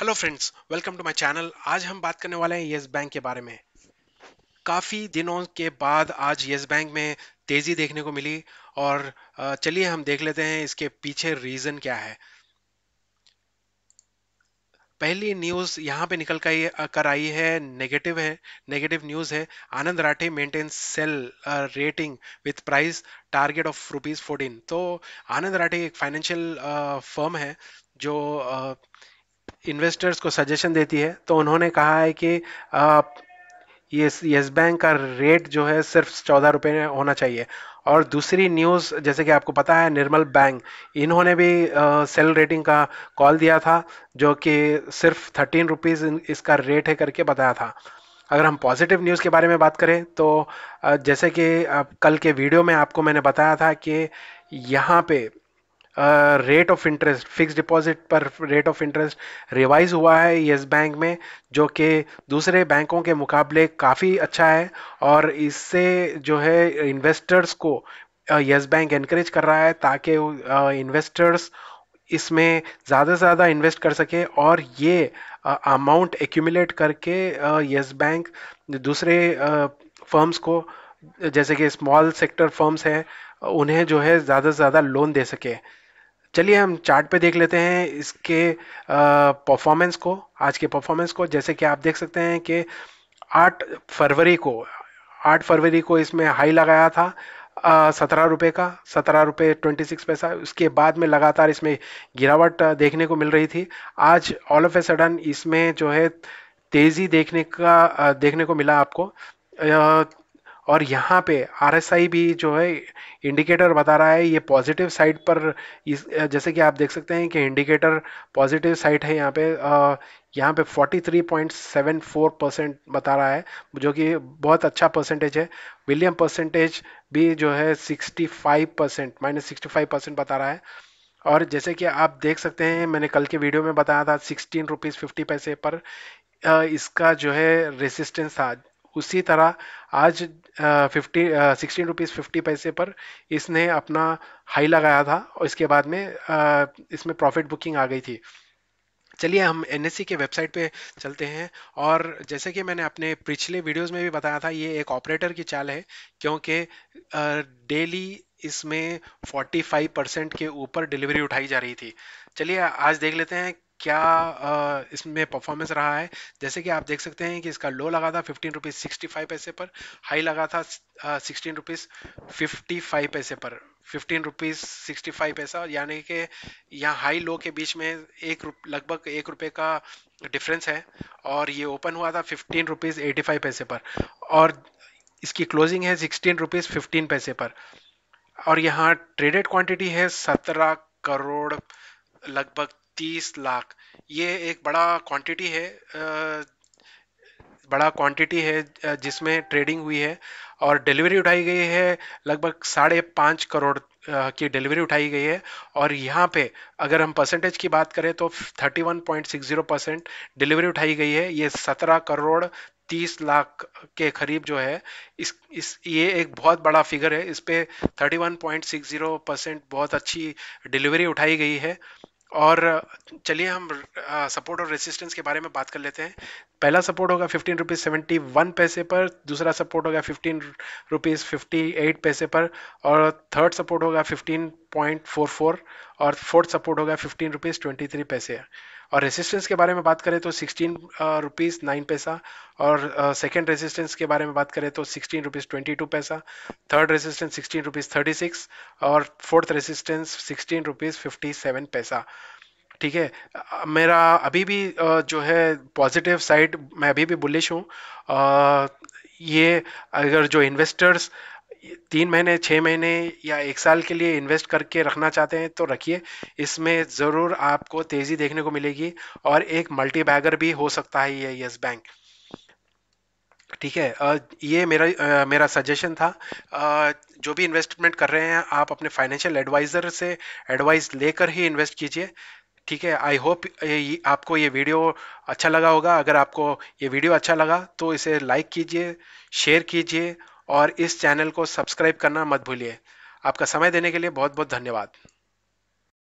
hello friends welcome to my channel आज हम बात करने वाले हैं येस बैंक के बारे में काफ़ी दिनों के बाद आज येस बैंक में तेज़ी देखने को मिली और चलिए हम देख लेते हैं इसके पीछे रीज़न क्या है पहली न्यूज़ यहाँ पे निकल कर कर आई है नेगेटिव है नेगेटिव न्यूज़ है Anand Rathi maintain sell rating with price target of rupees fourteen तो आनंद राठे एक फाइनेंशियल फर्म है जो uh, इन्वेस्टर्स को सजेशन देती है तो उन्होंने कहा है कि आप ये येस बैंक का रेट जो है सिर्फ चौदह रुपये होना चाहिए और दूसरी न्यूज़ जैसे कि आपको पता है निर्मल बैंक इन्होंने भी आ, सेल रेटिंग का कॉल दिया था जो कि सिर्फ थर्टीन रुपीज़ इसका रेट है करके बताया था अगर हम पॉजिटिव न्यूज़ के बारे में बात करें तो जैसे कि कल के वीडियो में आपको मैंने बताया था कि यहाँ पे rate of interest fix deposit पर रेट ऑफ इंटरेस्ट रिवाइज हुआ है येस बैंक में जो कि दूसरे बैंकों के मुकाबले काफ़ी अच्छा है और इससे जो है इन्वेस्टर्स को येस बैंक इनक्रेज कर रहा है ताकि इन्वेस्टर्स इसमें ज़्यादा से ज़्यादा इन्वेस्ट कर सके और ये अमाउंट एक्यूमुलेट करके येस बैंक दूसरे फर्म्स को जैसे कि स्मॉल सेक्टर फर्म्स हैं उन्हें जो है ज़्यादा से ज़्यादा लोन दे सके चलिए हम चार्ट पे देख लेते हैं इसके परफॉर्मेंस को आज के परफॉर्मेंस को जैसे कि आप देख सकते हैं कि 8 फरवरी को 8 फरवरी को इसमें हाई लगाया था सत्रह रुपये का सत्रह रुपये ट्वेंटी सिक्स पैसा उसके बाद में लगातार इसमें गिरावट देखने को मिल रही थी आज ऑल ऑफ ए सडन इसमें जो है तेज़ी देखने का देखने को मिला आपको और यहाँ पे आई भी जो है इंडिकेटर बता रहा है ये पॉजिटिव साइड पर इस जैसे कि आप देख सकते हैं कि इंडिकेटर पॉजिटिव साइड है यहाँ पे यहाँ पे 43.74 परसेंट बता रहा है जो कि बहुत अच्छा परसेंटेज है विलियम परसेंटेज भी जो है 65 परसेंट माइनस सिक्सटी परसेंट बता रहा है और जैसे कि आप देख सकते हैं मैंने कल के वीडियो में बताया था सिक्सटीन रुपीज़ फिफ्टी पैसे पर इसका जो है रेसिस्टेंस था उसी तरह आज फिफ्टी सिक्सटीन रुपीज़ फिफ्टी पैसे पर इसने अपना हाई लगाया था और इसके बाद में आ, इसमें प्रॉफिट बुकिंग आ गई थी चलिए हम एन e के वेबसाइट पे चलते हैं और जैसे कि मैंने अपने पिछले वीडियोस में भी बताया था ये एक ऑपरेटर की चाल है क्योंकि डेली इसमें 45 परसेंट के ऊपर डिलीवरी उठाई जा रही थी चलिए आज देख लेते हैं क्या इसमें परफॉर्मेंस रहा है जैसे कि आप देख सकते हैं कि इसका लो लगा था फिफ्टीन रुपीज़ सिक्सटी फाइव पैसे पर हाई लगा था सिक्सटीन रुपीज़ फिफ्टी फाइव पैसे पर फिफ्टीन रुपीज़ सिक्सटी फाइव पैसा यानी कि यहाँ हाई लो के बीच में एक लगभग एक रुपये का डिफरेंस है और ये ओपन हुआ था फिफ्टीन रुपीज़ एटी फाइव पैसे पर और इसकी क्लोजिंग है सिक्सटीन रुपीज़ फिफ्टीन पैसे पर और यहाँ ट्रेडेड क्वांटिटी है सत्रह करोड़ लगभग तीस लाख ये एक बड़ा क्वांटिटी है बड़ा क्वांटिटी है जिसमें ट्रेडिंग हुई है और डिलीवरी उठाई गई है लगभग साढ़े पाँच करोड़ की डिलीवरी उठाई गई है और यहाँ पे अगर हम परसेंटेज की बात करें तो 31.60 परसेंट डिलीवरी उठाई गई है ये 17 करोड़ तीस लाख के करीब जो है इस इस ये एक बहुत बड़ा फिगर है इस पर थर्टी परसेंट बहुत अच्छी डिलीवरी उठाई गई है और चलिए हम सपोर्ट और रेसिस्टेंस के बारे में बात कर लेते हैं पहला सपोर्ट होगा फिफ्टीन रुपीज़ सेवेंटी वन पैसे पर दूसरा सपोर्ट होगा फिफ्टीन रुपीज़ फिफ्टी एट पैसे पर और थर्ड सपोर्ट होगा फिफ्टीन पॉइंट फोर फोर और फोर्थ सपोर्ट होगा फिफ्टीन रुपीज़ ट्वेंटी थ्री पैसे और रेजिस्टेंस के बारे में बात करें तो सिक्सटीन रुपीज़ नाइन पैसा और सेकेंड uh, रेजिस्टेंस के बारे में बात करें तो सिक्सटीन रुपीज़ ट्वेंटी टू पैसा third resistance sixteen rupees thirty six और fourth resistance sixteen rupees fifty seven पैसा ठीक है मेरा अभी भी जो है पॉजिटिव साइड मैं अभी भी बुलिश हूँ ये अगर जो इन्वेस्टर्स तीन महीने छः महीने या एक साल के लिए इन्वेस्ट करके रखना चाहते हैं तो रखिए इसमें ज़रूर आपको तेज़ी देखने को मिलेगी और एक मल्टी बैगर भी हो सकता है ये येस बैंक ठीक है ये मेरा मेरा सजेशन था जो भी इन्वेस्टमेंट कर रहे हैं आप अपने फाइनेंशियल एडवाइज़र से एडवाइस लेकर ही इन्वेस्ट कीजिए ठीक है आई होप आपको ये वीडियो अच्छा लगा होगा अगर आपको ये वीडियो अच्छा लगा तो इसे लाइक कीजिए शेयर कीजिए और इस चैनल को सब्सक्राइब करना मत भूलिए आपका समय देने के लिए बहुत बहुत धन्यवाद